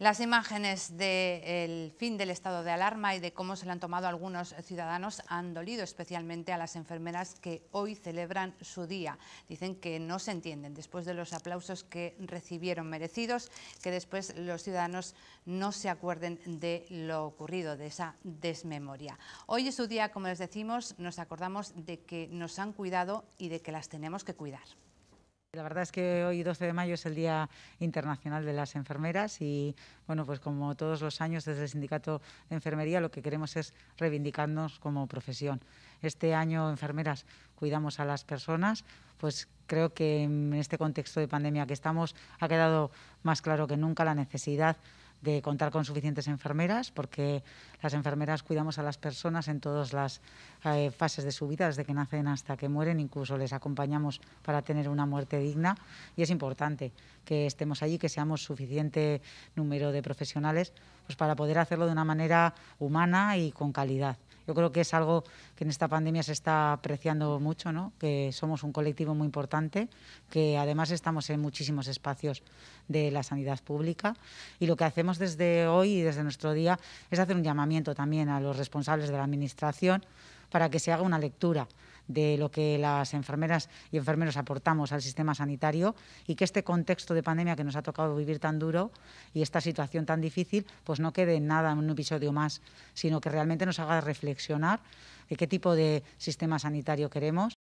Las imágenes del fin del estado de alarma y de cómo se le han tomado algunos ciudadanos han dolido especialmente a las enfermeras que hoy celebran su día. Dicen que no se entienden después de los aplausos que recibieron merecidos, que después los ciudadanos no se acuerden de lo ocurrido, de esa desmemoria. Hoy es su día, como les decimos, nos acordamos de que nos han cuidado y de que las tenemos que cuidar. La verdad es que hoy 12 de mayo es el Día Internacional de las Enfermeras y bueno, pues como todos los años desde el Sindicato de Enfermería lo que queremos es reivindicarnos como profesión. Este año enfermeras cuidamos a las personas, pues creo que en este contexto de pandemia que estamos ha quedado más claro que nunca la necesidad de contar con suficientes enfermeras, porque las enfermeras cuidamos a las personas en todas las eh, fases de su vida, desde que nacen hasta que mueren, incluso les acompañamos para tener una muerte digna. Y es importante que estemos allí, que seamos suficiente número de profesionales pues, para poder hacerlo de una manera humana y con calidad. Yo creo que es algo que en esta pandemia se está apreciando mucho, que somos un colectivo muy importante, que además estamos en muchísimos espacios de la sanidad pública. Y lo que hacemos desde hoy y desde nuestro día es hacer un llamamiento también a los responsables de la Administración para que se haga una lectura de lo que las enfermeras y enfermeros aportamos al sistema sanitario y que este contexto de pandemia que nos ha tocado vivir tan duro y esta situación tan difícil, pues no quede en nada en un episodio más, sino que realmente nos haga reflexionar de qué tipo de sistema sanitario queremos.